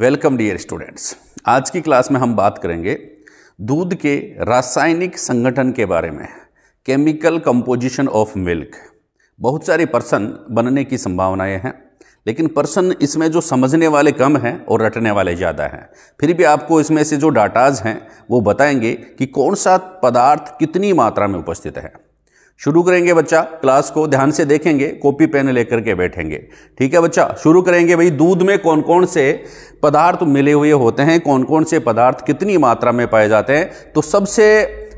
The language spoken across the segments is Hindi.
वेलकम डियर स्टूडेंट्स आज की क्लास में हम बात करेंगे दूध के रासायनिक संगठन के बारे में केमिकल कंपोजिशन ऑफ मिल्क बहुत सारे पर्सन बनने की संभावनाएं हैं लेकिन पर्सन इसमें जो समझने वाले कम हैं और रटने वाले ज़्यादा हैं फिर भी आपको इसमें से जो डाटाज हैं वो बताएंगे कि कौन सा पदार्थ कितनी मात्रा में उपस्थित है शुरू करेंगे बच्चा क्लास को ध्यान से देखेंगे कॉपी पेन लेकर के बैठेंगे ठीक है बच्चा शुरू करेंगे भाई दूध में कौन कौन से पदार्थ मिले हुए होते हैं कौन कौन से पदार्थ कितनी मात्रा में पाए जाते हैं तो सबसे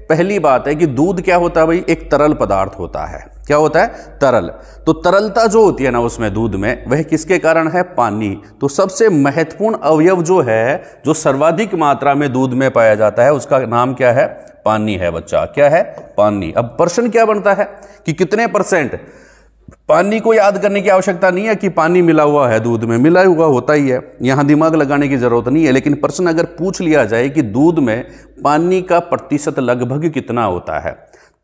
पहली बात है कि दूध क्या होता है भाई एक तरल पदार्थ होता है क्या होता है तरल तो तरलता जो होती है ना उसमें दूध में वह किसके कारण है पानी तो सबसे महत्वपूर्ण अवयव जो है जो सर्वाधिक मात्रा में दूध में पाया जाता है उसका नाम क्या है पानी है बच्चा क्या है पानी अब प्रश्न क्या बनता है कि कितने परसेंट पानी को याद करने की आवश्यकता नहीं है कि पानी मिला हुआ है दूध में मिला हुआ होता ही है यहां दिमाग लगाने की ज़रूरत नहीं है लेकिन प्रश्न अगर पूछ लिया जाए कि दूध में पानी का प्रतिशत लगभग कितना होता है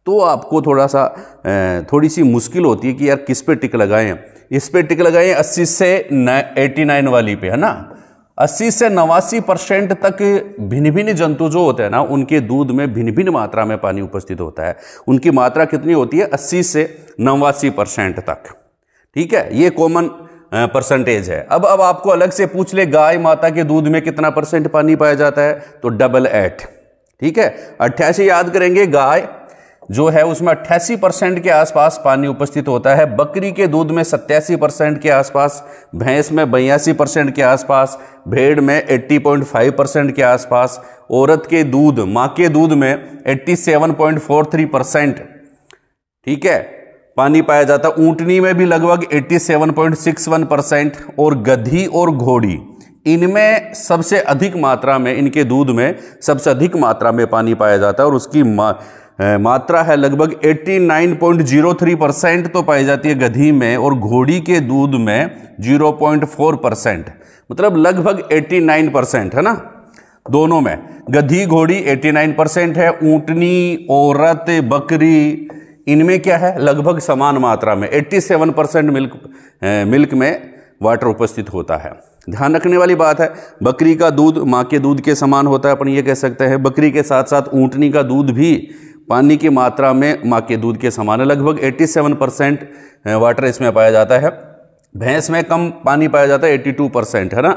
तो आपको थोड़ा सा थोड़ी सी मुश्किल होती है कि यार किस पे टिक लगाएं इस पे टिक लगाएं 80 से 89 वाली पे है ना 80 से नवासी परसेंट तक भिन्न भिन्न जंतु जो होते हैं ना उनके दूध में भिन्न भिन्न मात्रा में पानी उपस्थित होता है उनकी मात्रा कितनी होती है अस्सी से नवासी परसेंट तक ठीक है ये कॉमन परसेंटेज है अब अब आपको अलग से पूछ ले गाय माता के दूध में कितना परसेंट पानी पाया जाता है तो डबल एट ठीक है अट्ठासी याद करेंगे गाय जो है उसमें अट्ठासी परसेंट के आसपास पानी उपस्थित होता है बकरी के दूध में सत्तासी परसेंट के आसपास भैंस में बयासी परसेंट के आसपास भेड़ में 80.5 परसेंट के आसपास औरत के दूध माँ के दूध में 87.43 परसेंट ठीक है पानी पाया जाता ऊँटनी में भी लगभग 87.61 परसेंट और गधी और घोड़ी इनमें सबसे अधिक मात्रा में इनके दूध में सबसे अधिक मात्रा में पानी पाया जाता है और उसकी मात्रा है लगभग 89.03 परसेंट तो पाई जाती है गधी में और घोड़ी के दूध में 0.4 परसेंट मतलब लगभग 89 परसेंट है ना दोनों में गधी घोड़ी 89 परसेंट है ऊँटनी औरत बकरी इनमें क्या है लगभग समान मात्रा में 87 परसेंट मिल्क मिल्क में वाटर उपस्थित होता है ध्यान रखने वाली बात है बकरी का दूध माँ के दूध के समान होता है अपन ये कह सकते हैं बकरी के साथ साथ ऊँटनी का दूध भी पानी की मात्रा में माँ के दूध के समान है लगभग 87 परसेंट वाटर इसमें पाया जाता है भैंस में कम पानी पाया जाता है 82 परसेंट है ना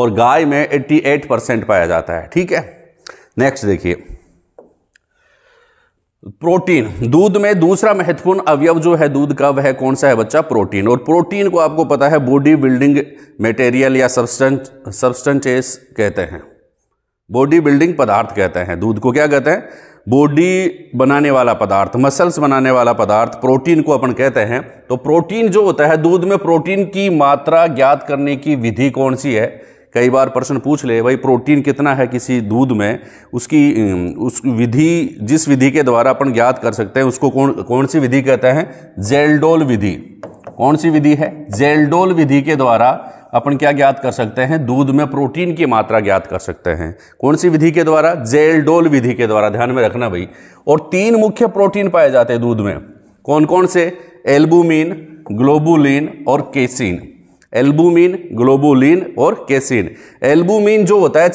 और गाय में 88 परसेंट पाया जाता है ठीक है नेक्स्ट देखिए प्रोटीन दूध में दूसरा महत्वपूर्ण अवयव जो है दूध का वह कौन सा है बच्चा प्रोटीन और प्रोटीन को आपको पता है बॉडी बिल्डिंग मटेरियल या सब्सटेंट सब्सटेंटेस कहते हैं बॉडी बिल्डिंग पदार्थ कहते हैं दूध को क्या कहते हैं बॉडी बनाने वाला पदार्थ मसल्स बनाने वाला पदार्थ प्रोटीन को अपन कहते हैं तो प्रोटीन जो होता है दूध में प्रोटीन की मात्रा ज्ञात करने की विधि कौन सी है कई बार प्रश्न पूछ ले भाई प्रोटीन कितना है किसी दूध में उसकी उस विधि जिस विधि के द्वारा अपन ज्ञात कर सकते हैं उसको कौन कौन सी विधि कहते हैं जेलडोल विधि कौन सी विधि है जेलडोल विधि के द्वारा अपन क्या ज्ञात कर सकते हैं दूध में प्रोटीन की मात्रा ज्ञात कर सकते हैं कौन सी विधि के द्वारा जेलडोल विधि के द्वारा ध्यान में रखना भाई और तीन मुख्य प्रोटीन पाए जाते हैं दूध में कौन कौन से एल्बुमिन ग्लोबुलिन और केसिन एल्बुमिन ग्लोबुलिन और केसिन एल्बुमिन जो होता है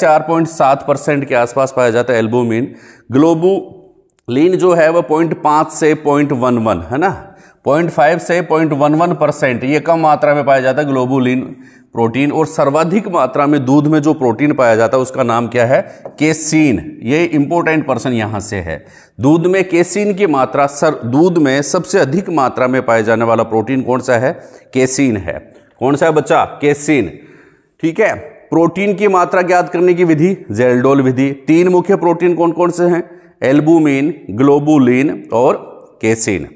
सात परसेंट के आसपास पाया जाता है एल्बुमिन ग्लोबुलिन जो है वह 0.5 से वन है ना 0.5 से 0.11 परसेंट ये कम मात्रा में पाया जाता है ग्लोबुलिन प्रोटीन और सर्वाधिक मात्रा में दूध में जो प्रोटीन पाया जाता है उसका नाम क्या है केसीन ये इंपॉर्टेंट पर्सन यहाँ से है दूध में केसीन की मात्रा सर दूध में सबसे अधिक मात्रा में पाया जाने वाला प्रोटीन कौन सा है केसीन है कौन सा है बच्चा केसीन ठीक है प्रोटीन की मात्रा ज्ञात करने की विधि जेलडोल विधि तीन मुख्य प्रोटीन कौन कौन से हैं एल्बुमिन ग्लोबुलिन और केसिन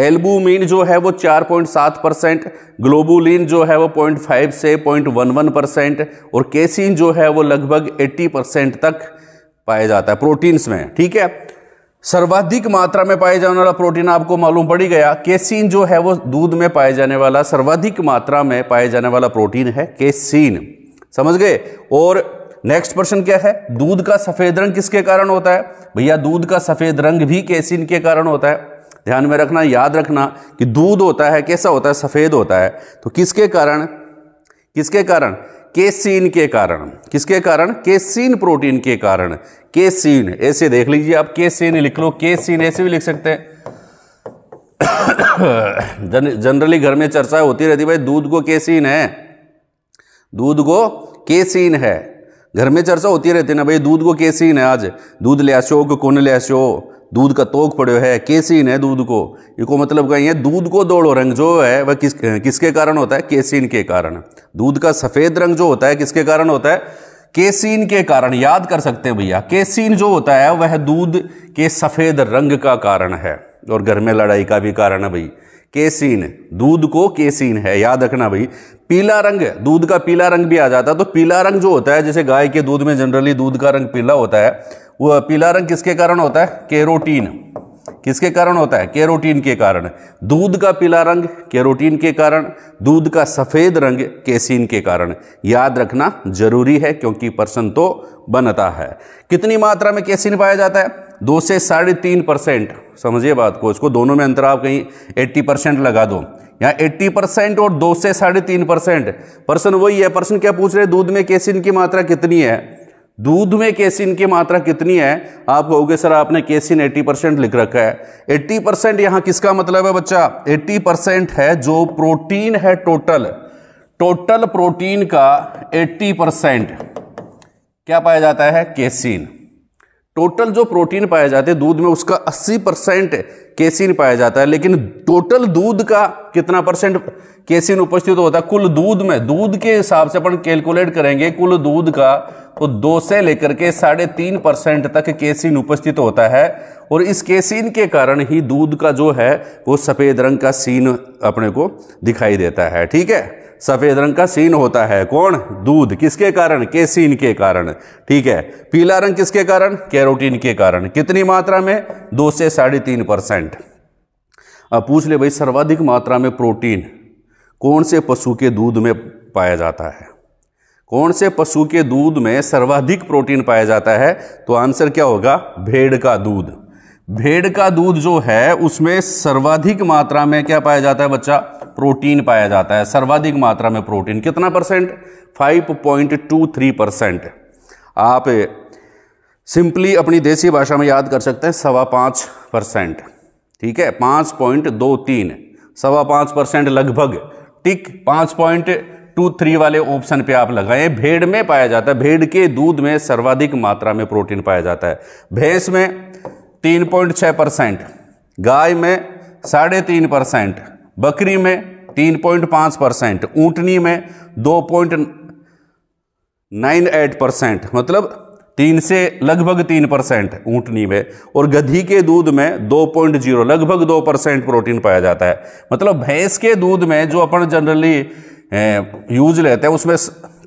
एल्बूमिन जो है वो 4.7 परसेंट ग्लोबुलिन जो है वो 0.5 से 0.11 परसेंट और केसिन जो है वो लगभग 80 परसेंट तक पाया जाता है प्रोटीन्स में ठीक है सर्वाधिक मात्रा में पाया जाने वाला प्रोटीन आपको मालूम पड़ गया केसिन जो है वो दूध में पाया जाने वाला सर्वाधिक मात्रा में पाया जाने वाला प्रोटीन है केसिन समझ गए और नेक्स्ट प्रश्न क्या है दूध का सफेद रंग किसके कारण होता है भैया दूध का सफेद रंग भी केसिन के कारण होता है ध्यान में रखना याद रखना कि दूध होता है कैसा होता है सफ़ेद होता है तो किसके कारण किसके कारण केसीन के कारण किसके कारण केसीन प्रोटीन के कारण केसीन ऐसे देख लीजिए आप केसीन लिख लो केसीन ऐसे भी लिख सकते हैं जन, जनरली घर में चर्चा होती रहती भाई दूध को केसीन है दूध को केसीन है घर में चर्चा होती रहती ना भाई दूध को केसीन है आज दूध ले आशो कौन ले आशो दूध का तोक पड़ो है केसिन है दूध को इको मतलब कहीं है दूध को दौड़ो रंग जो है वह किस किसके कारण होता है केसिन के कारण दूध का सफ़ेद रंग जो होता है किसके कारण होता है केसिन के कारण याद कर सकते हैं भैया केसिन जो होता है वह दूध के सफ़ेद रंग का कारण है और घर में लड़ाई का भी कारण है भाई केसिन दूध को केसिन है याद रखना भाई पीला रंग दूध का पीला रंग भी आ जाता है तो पीला रंग जो होता है जैसे गाय के दूध में जनरली दूध का रंग पीला होता है वो पीला रंग किसके कारण होता है केरोटीन किसके कारण होता है केरोटीन के कारण दूध का पीला रंग केरोटीन के कारण दूध का सफ़ेद रंग केसिन के कारण याद रखना जरूरी है क्योंकि पर्सन तो बनता है कितनी मात्रा में केसिन पाया जाता है दो से साढ़े तीन परसेंट समझिए बात को इसको दोनों में अंतर आप कहीं एट्टी परसेंट लगा दो यहाँ एट्टी परसेंट और दो से साढ़े तीन परसेंट पर्सन वही है पर्सन क्या पूछ रहे दूध में केसिन की मात्रा कितनी है दूध में केसिन की मात्रा कितनी है आप कहोगे सर आपने केसिन 80 परसेंट लिख रखा है 80 परसेंट यहां किसका मतलब है बच्चा 80 परसेंट है जो प्रोटीन है टोटल टोटल प्रोटीन का 80 परसेंट क्या पाया जाता है केसिन टोटल जो प्रोटीन पाया जाते हैं दूध में उसका 80 परसेंट केसिन पाया जाता है लेकिन टोटल दूध का कितना परसेंट केसिन उपस्थित होता है कुल दूध में दूध के हिसाब से अपन कैलकुलेट करेंगे कुल दूध का तो दो से लेकर के साढ़े तीन परसेंट तक केसिन उपस्थित होता है और इस केसिन के कारण ही दूध का जो है वो सफ़ेद रंग का सीन अपने को दिखाई देता है ठीक है सफ़ेद रंग का सीन होता है कौन दूध किसके कारण केसीन के कारण ठीक है पीला रंग किसके कारण कैरोटीन के कारण कितनी मात्रा में दो से साढ़े तीन परसेंट अब पूछ ले भाई सर्वाधिक मात्रा में प्रोटीन कौन से पशु के दूध में पाया जाता है कौन से पशु के दूध में सर्वाधिक प्रोटीन पाया जाता है तो आंसर क्या होगा भेड़ का दूध भेड़ का दूध जो है उसमें सर्वाधिक मात्रा में क्या पाया जाता है बच्चा प्रोटीन पाया जाता है सर्वाधिक मात्रा में प्रोटीन कितना परसेंट 5.23 परसेंट आप सिंपली अपनी देसी भाषा में याद कर सकते हैं सवा पाँच परसेंट ठीक है पाँच पॉइंट दो तीन सवा पाँच परसेंट लगभग टिक पाँच पॉइंट टू थ्री वाले ऑप्शन पे आप लगाएं भेड़ में पाया जाता है भेड़ के दूध में सर्वाधिक मात्रा में प्रोटीन पाया जाता है भैंस में तीन पॉइंट छः परसेंट गाय में साढ़े तीन परसेंट बकरी में तीन पॉइंट पाँच परसेंट ऊँटनी में दो पॉइंट नाइन एट परसेंट मतलब तीन से लगभग तीन परसेंट ऊँटनी में और गधी के दूध में दो पॉइंट जीरो लगभग दो परसेंट प्रोटीन पाया जाता है मतलब भैंस के दूध में जो अपन जनरली यूज लेते हैं उसमें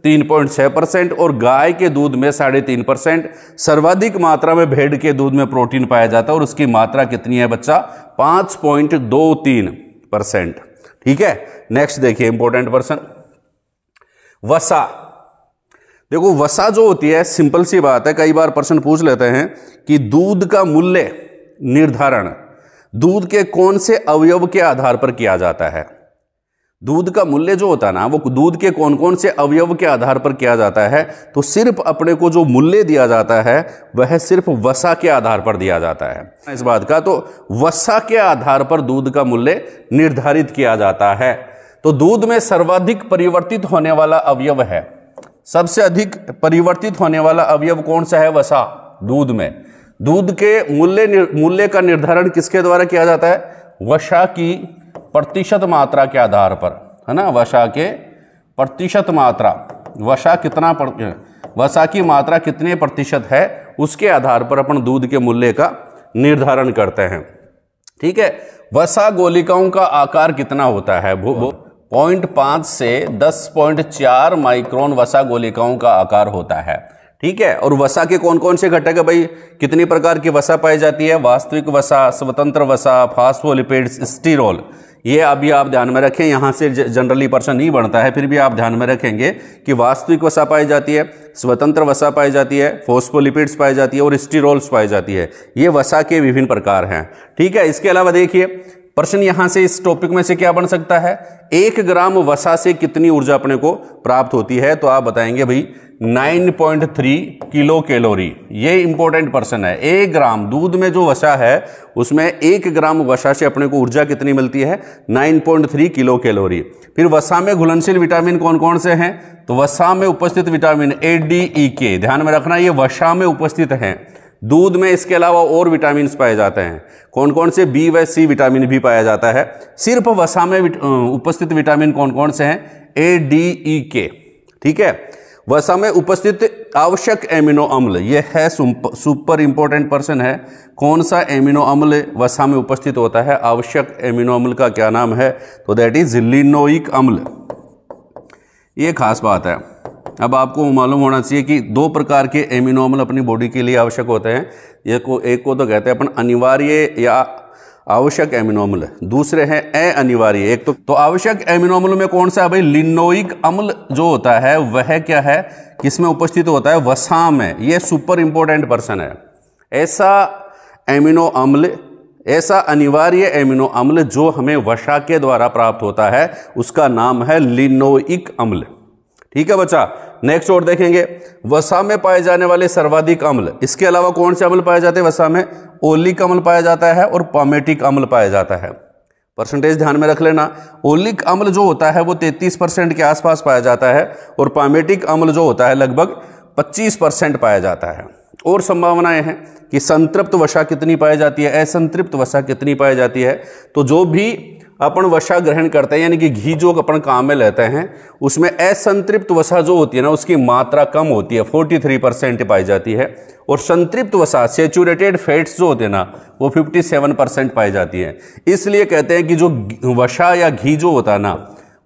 तीन पॉइंट छः परसेंट और गाय के दूध में साढ़े तीन परसेंट सर्वाधिक मात्रा में भेड़ के दूध में प्रोटीन पाया जाता है और उसकी मात्रा कितनी है बच्चा पाँच पॉइंट दो तीन परसेंट ठीक है नेक्स्ट देखिए इंपॉर्टेंट पर्सन वसा देखो वसा जो होती है सिंपल सी बात है कई बार प्रश्न पूछ लेते हैं कि दूध का मूल्य निर्धारण दूध के कौन से अवयव के आधार पर किया जाता है दूध का मूल्य जो होता है ना वो दूध के कौन कौन से अवयव के आधार पर किया जाता है तो सिर्फ अपने को जो मूल्य दिया जाता है वह सिर्फ वसा के आधार पर दिया जाता है इस बात का तो वसा के आधार पर दूध का मूल्य निर्धारित किया जाता है तो दूध में सर्वाधिक परिवर्तित होने वाला अवयव है सबसे अधिक परिवर्तित होने वाला अवयव कौन सा है वसा दूध में दूध के मूल्य मूल्य का निर्धारण किसके द्वारा किया जाता है वसा की प्रतिशत मात्रा के आधार पर है ना वसा के प्रतिशत मात्रा वसा कितना वसा की मात्रा कितने प्रतिशत है उसके आधार पर अपन दूध के मूल्य का निर्धारण करते हैं ठीक है वसा गोलिकाओं का आकार कितना होता है भू पॉइंट पाँच से दस पॉइंट चार माइक्रोन वसा गोलिकाओं का आकार होता है ठीक है और वसा के कौन कौन से घटक है भाई कितनी प्रकार की वसा पाई जाती है वास्तविक वसा स्वतंत्र वसा फास्फोलिपिड स्टीरोल ये अभी आप ध्यान में रखें यहाँ से जनरली पर्सन नहीं बढ़ता है फिर भी आप ध्यान में रखेंगे कि वास्तविक वसा पाई जाती है स्वतंत्र वसा पाई जाती है फोस्फोलिपिड्स पाई जाती है और स्टीरोल्स पाई जाती है ये वसा के विभिन्न प्रकार हैं ठीक है इसके अलावा देखिए प्रश्न यहां से इस टॉपिक में से क्या बन सकता है एक ग्राम वसा से कितनी ऊर्जा अपने को प्राप्त होती है तो आप बताएंगे भाई 9.3 किलो कैलोरी ये इंपॉर्टेंट प्रश्न है एक ग्राम दूध में जो वसा है उसमें एक ग्राम वसा से अपने को ऊर्जा कितनी मिलती है 9.3 किलो कैलोरी फिर वसा में घुलनशील विटामिन कौन कौन से हैं तो वसा में उपस्थित विटामिन ए डी ई के ध्यान में रखना ये वसा में उपस्थित हैं दूध में इसके अलावा और विटामिन पाए जाते हैं कौन कौन से बी व सी विटामिन भी पाया जाता है सिर्फ वसा में विट, उपस्थित विटामिन कौन कौन से हैं ए डी ई के ठीक है वसा में उपस्थित आवश्यक एमिनो अम्ल यह है सुपर इंपॉर्टेंट पर्सन है कौन सा एमिनो अम्ल वसा में उपस्थित होता है आवश्यक एमिनो अम्ल का क्या नाम है तो दैट इज लिनोइक अम्ल ये खास बात है अब आपको मालूम होना चाहिए कि दो प्रकार के एमिनो अपनी बॉडी के लिए आवश्यक होते हैं एक को एक को तो कहते हैं अपन अनिवार्य या आवश्यक एमिनो दूसरे हैं अनिवार्य एक तो, तो आवश्यक एमिनोमल में कौन सा है भाई लिनोइक अम्ल जो होता है वह क्या है किसमें उपस्थित होता है वसा में यह सुपर इंपॉर्टेंट पर्सन है ऐसा एमिनो अम्ल ऐसा अनिवार्य एमिनो अम्ल जो हमें वसा के द्वारा प्राप्त होता है उसका नाम है लिनोइक अम्ल ठीक है बच्चा नेक्स्ट और देखेंगे वसा में पाए जाने वाले सर्वाधिक अम्ल इसके अलावा कौन से अम्ल पाए जाते हैं वसा में ओलिक अम्ल पाया जाता है और पामेटिक अम्ल पाया जाता है परसेंटेज ध्यान में रख लेना ओलिक अम्ल जो होता है वो 33 परसेंट के आसपास पाया जाता है और पामेटिक अम्ल जो होता है लगभग 25 परसेंट पाया जाता है और संभावनाएं हैं कि संतृप्त वसा कितनी पाई जाती है असंतृप्त वसा कितनी पाई जाती है तो जो भी अपन वसा ग्रहण करते हैं यानी कि घी जो अपन काम में लेते हैं उसमें असंतृप्त वसा जो होती है ना उसकी मात्रा कम होती है 43 परसेंट पाई जाती है और संतृप्त वसा सेचूरेटेड फैट्स जो होते हैं ना वो 57 परसेंट पाई जाती है इसलिए कहते हैं कि जो वसा या घी जो होता है ना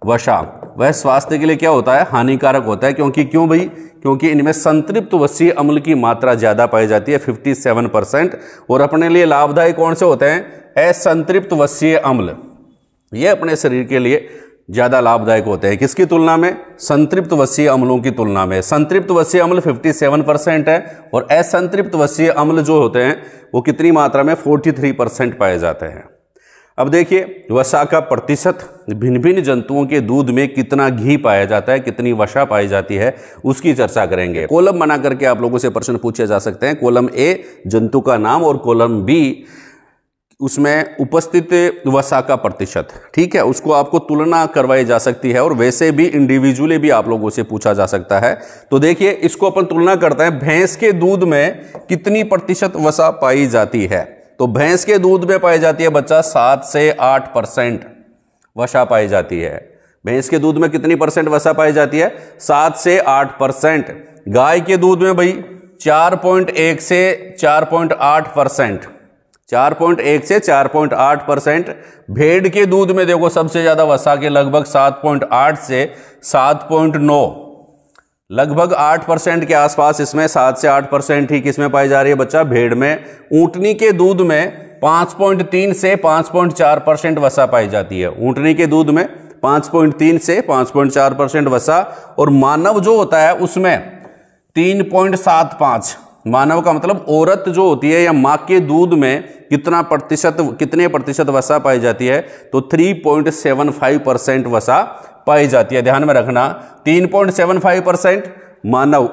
वसा वह स्वास्थ्य के लिए क्या होता है हानिकारक होता है क्योंकि क्यों भाई क्योंकि इनमें संतृप्त वसीय अम्ल की मात्रा ज़्यादा पाई जाती है 57 परसेंट और अपने लिए लाभदायी कौन से होते हैं असंतृप्त वसीय अम्ल ये अपने शरीर के लिए ज़्यादा लाभदायक होते हैं किसकी तुलना में संतृप्त वसीय अम्लों की तुलना में संतृप्त वसीय अम्ल 57 परसेंट है और असंतृप्त वसीय अम्ल जो होते हैं वो कितनी मात्रा में 43 परसेंट पाए जाते हैं अब देखिए वसा का प्रतिशत भिन्न भिन्न जंतुओं के दूध में कितना घी पाया जाता है कितनी वसा पाई जाती है उसकी चर्चा करेंगे कोलम बना करके आप लोगों से प्रश्न पूछे जा सकते हैं कोलम ए जंतु का नाम और कोलम बी उसमें उपस्थित वसा का प्रतिशत ठीक है उसको आपको तुलना करवाई जा सकती है और वैसे भी इंडिविजुअली भी आप लोगों से पूछा जा सकता है तो देखिए इसको अपन तुलना करते हैं भैंस के दूध में कितनी प्रतिशत वसा पाई जाती है तो भैंस के दूध में पाई जाती है बच्चा सात से आठ परसेंट वसा पाई जाती है भैंस के दूध में कितनी परसेंट वसा पाई जाती है सात से आठ परसेंट गाय के दूध में भाई चार पॉइंट एक से चार पॉइंट आठ परसेंट चार पॉइंट एक से चार पॉइंट आठ परसेंट भेड़ के दूध में देखो सबसे ज़्यादा वसा के लगभग सात पॉइंट आठ से सात पॉइंट नौ लगभग आठ परसेंट के आसपास इसमें सात से आठ परसेंट ही किसमें पाई जा रही है बच्चा भेड़ में ऊंटनी के दूध में पांच पॉइंट तीन से पांच पॉइंट चार परसेंट वसा पाई जाती है ऊटनी के दूध में पांच पॉइंट तीन से पांच पॉइंट चार परसेंट वसा और मानव जो होता है उसमें तीन पॉइंट सात पांच मानव का मतलब औरत जो होती है या माँ के दूध में कितना प्रतिशत कितने प्रतिशत वसा पाई जाती है तो 3.75 परसेंट वसा पाई जाती है ध्यान में रखना 3.75 परसेंट मानव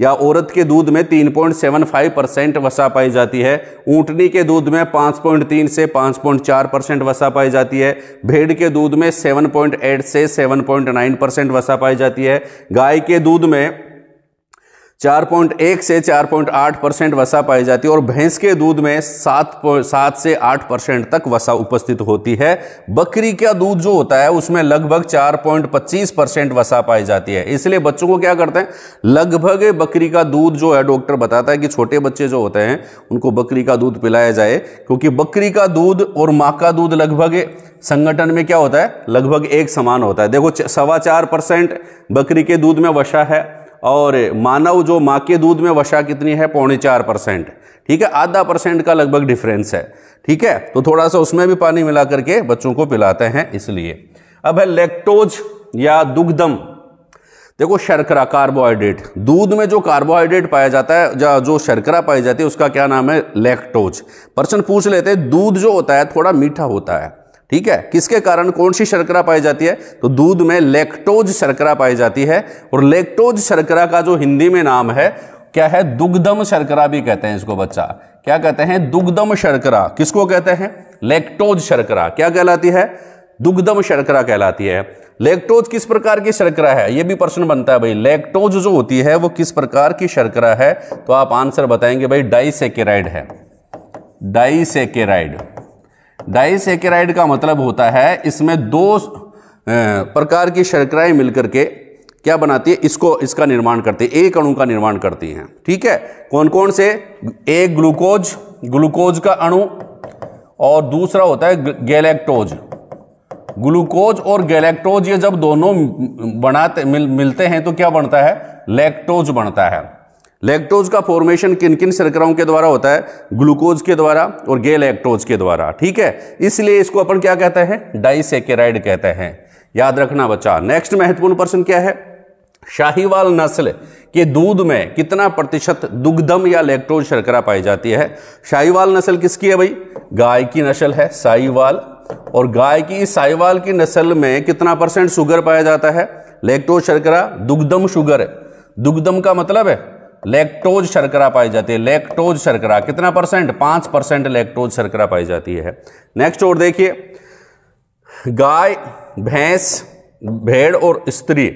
या औरत के दूध में 3.75 परसेंट वसा पाई जाती है ऊँटनी के दूध में 5.3 से 5.4 परसेंट वसा पाई जाती है भेड़ के दूध में 7.8 से 7.9 परसेंट वसा पाई जाती है गाय के दूध में 4.1 से 4.8 परसेंट वसा पाई जाती है और भैंस के दूध में सात सात से आठ परसेंट तक वसा उपस्थित होती है बकरी का दूध जो होता है उसमें लगभग 4.25 परसेंट वसा पाई जाती है इसलिए बच्चों को क्या करते हैं लगभग बकरी का दूध जो है डॉक्टर बताता है कि छोटे बच्चे जो होते हैं उनको बकरी का दूध पिलाया जाए क्योंकि बकरी का दूध और माँ का दूध लगभग संगठन में क्या होता है लगभग एक समान होता है देखो सवा चार परसेंट बकरी के दूध में वसा है और मानव जो माँ के दूध में वसा कितनी है पौने चार परसेंट ठीक है आधा परसेंट का लगभग डिफरेंस है ठीक है तो थोड़ा सा उसमें भी पानी मिला करके बच्चों को पिलाते हैं इसलिए अब है लेक्टोज या दुग्धम देखो शर्करा कार्बोहाइड्रेट दूध में जो कार्बोहाइड्रेट पाया जाता है या जो शर्करा पाई जाती है उसका क्या नाम है लेक्टोज पर्सन पूछ लेते हैं दूध जो होता है थोड़ा मीठा होता है ठीक है किसके कारण कौन सी शर्करा पाई जाती है तो दूध में लेक्टोज शर्करा पाई जाती है और लेक्टोज शर्करा का जो हिंदी में नाम है क्या है दुग्धम शर्करा भी कहते हैं इसको बच्चा क्या कहते हैं दुग्धम शर्करा किसको कहते हैं लेक्टोज शर्करा क्या कहलाती है दुग्धम शर्करा कहलाती है लेक्टोज किस प्रकार की शर्करा है यह भी प्रश्न बनता है भाई लेक्टोज जो होती है वो किस प्रकार की शर्करा है तो आप आंसर बताएंगे भाई डाइसेकेराइड है डाइसेकेराइड डाइसेकेराइड का मतलब होता है इसमें दो प्रकार की शर्कराएं मिलकर के क्या बनाती है इसको इसका निर्माण करती है एक अणु का निर्माण करती हैं ठीक है कौन कौन से एक ग्लूकोज ग्लूकोज का अणु और दूसरा होता है गैलेक्टोज ग्लूकोज और गैलेक्टोज ये जब दोनों बनाते मिल, मिलते हैं तो क्या बनता है लेक्टोज बनता है लैक्टोज का फॉर्मेशन किन किन शर्कराओं के द्वारा होता है ग्लूकोज के द्वारा और गे लैक्टोज के द्वारा ठीक है इसलिए इसको अपन क्या कहते हैं डाइसेकेराइड कहते हैं याद रखना बच्चा नेक्स्ट महत्वपूर्ण प्रश्न क्या है शाहीवाल नस्ल के दूध में कितना प्रतिशत दुग्धम या लैक्टोज शर्करा पाई जाती है शाहीवाल नस्ल किसकी है भाई गाय की नस्ल है साईवाल और गाय की साईवाल की नस्ल में कितना परसेंट शुगर पाया जाता है लेक्टोज शर्करा दुग्धम शुगर दुग्धम का मतलब है लेक्टोज शर्करा पाई जाती है लेक्टोज शर्करा कितना परसेंट पांच परसेंट लेक्टोज शर्करा पाई जाती है नेक्स्ट और देखिए गाय भैंस भेड़ और स्त्री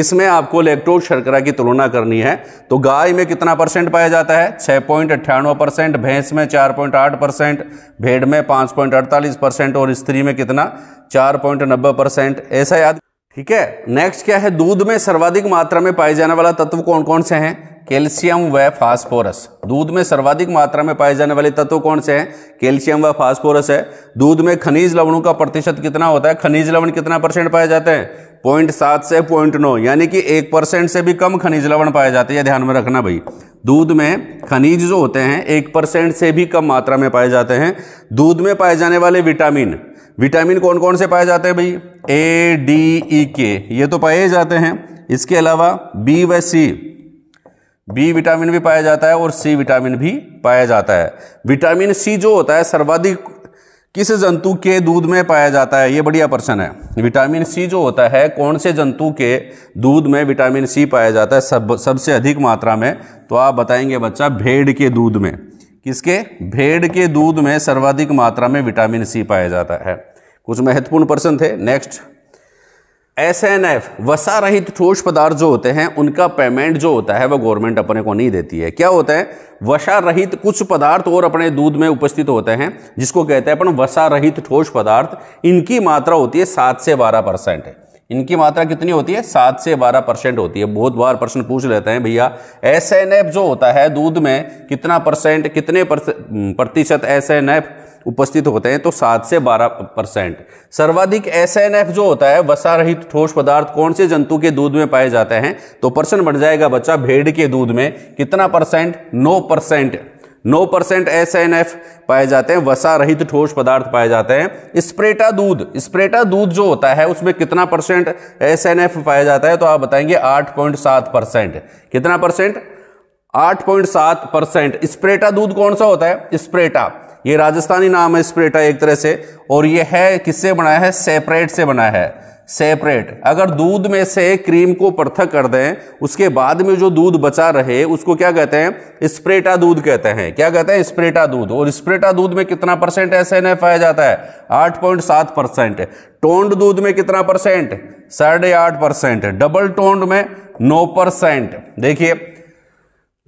इसमें आपको लेक्टोज शर्करा की तुलना करनी है तो गाय में कितना परसेंट पाया जाता है छः पॉइंट अट्ठानवे परसेंट भैंस में चार पॉइंट आठ परसेंट भेड़ में पाँच पॉइंट अड़तालीस परसेंट और स्त्री में कितना चार पॉइंट नब्बे परसेंट ऐसा याद ठीक है नेक्स्ट क्या है दूध में सर्वाधिक मात्रा में पाए जाने वाला तत्व कौन कौन से हैं कैल्शियम व फास्फोरस दूध में सर्वाधिक मात्रा में पाए जाने वाले तत्व कौन से हैं कैल्शियम व फास्फोरस है दूध में खनिज लवणों का प्रतिशत कितना होता है खनिज लवण कितना परसेंट पाए जाते हैं पॉइंट सात से पॉइंट नौ यानी कि एक परसेंट से भी कम खनिज लवण पाए जाते हैं ध्यान में रखना भाई दूध में खनिज जो होते हैं एक परसेंट से भी कम मात्रा में पाए जाते हैं दूध में पाए जाने वाले विटामिन विटामिन कौन कौन से पाए जाते हैं भाई ए डी ई के ये तो पाए जाते हैं इसके अलावा बी व सी बी विटामिन भी पाया जाता है और सी विटामिन भी पाया जाता है विटामिन सी जो होता है सर्वाधिक किस जंतु के दूध में पाया जाता है ये बढ़िया प्रश्न है विटामिन सी जो होता है कौन से जंतु के दूध में विटामिन सी पाया जाता है सब सबसे अधिक मात्रा में तो आप बताएंगे बच्चा भेड़ के दूध में किसके भेड़ के दूध में सर्वाधिक मात्रा में विटामिन सी पाया जाता है कुछ महत्वपूर्ण प्रश्न थे नेक्स्ट एस एन एफ वसा रहित ठोस पदार्थ जो होते हैं उनका पेमेंट जो होता है वह गवर्नमेंट अपने को नहीं देती है क्या होता है वसा रहित कुछ पदार्थ और अपने दूध में उपस्थित होते हैं जिसको कहते हैं अपन वसा रहित ठोस पदार्थ इनकी मात्रा होती है सात से बारह परसेंट इनकी मात्रा कितनी होती है सात से बारह परसेंट होती है बहुत बार प्रश्न पूछ लेते हैं भैया एस एन एफ जो होता है दूध में कितना परसेंट कितने प्रतिशत एस एन एफ उपस्थित होते हैं तो सात से बारह परसेंट सर्वाधिक एस एन एफ जो होता है वसा रहित ठोस पदार्थ कौन से जंतु के दूध में पाए जाते हैं तो परसेंट बढ़ जाएगा बच्चा भेड़ के दूध में कितना परसेंट नौ परसेंट नौ परसेंट एस एन एफ पाए जाते हैं वसा रहित ठोस पदार्थ पाए जाते हैं स्प्रेटा दूध स्प्रेटा दूध जो होता है उसमें कितना परसेंट एस एन एफ पाया जाता है तो आप बताएंगे आठ पॉइंट सात परसेंट कितना परसेंट आठ पॉइंट सात परसेंट स्प्रेटा दूध कौन सा होता है स्प्रेटा ये राजस्थानी नाम है स्प्रेटा एक तरह से और ये है किससे बनाया है सेपरेट से बनाया है सेपरेट अगर दूध में से क्रीम को पृथक कर दें उसके बाद में जो दूध बचा रहे उसको क्या कहते हैं स्प्रेटा दूध कहते हैं क्या कहते हैं स्प्रेटा दूध और स्प्रेटा दूध में कितना परसेंट एस एन पाया जाता है आठ पॉइंट सात परसेंट टोंड दूध में कितना परसेंट साढ़े आठ परसेंट डबल टोंड में नौ परसेंट देखिए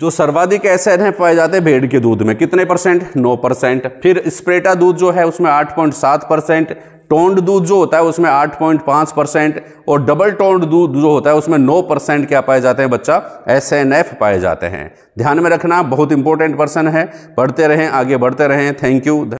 जो सर्वाधिक एसिड हैं पाए जाते हैं भेड़ के दूध में कितने परसेंट नौ परसेंट फिर स्प्रेटा दूध जो है उसमें आठ पॉइंट सात परसेंट टोंड दूध जो होता है उसमें आठ पॉइंट पांच परसेंट और डबल टोंड दूध जो होता है उसमें नौ परसेंट क्या पाए जाते हैं बच्चा एस एन एफ पाए जाते हैं ध्यान में रखना बहुत इंपॉर्टेंट पर्सन है पढ़ते रहें आगे बढ़ते रहें थैंक यू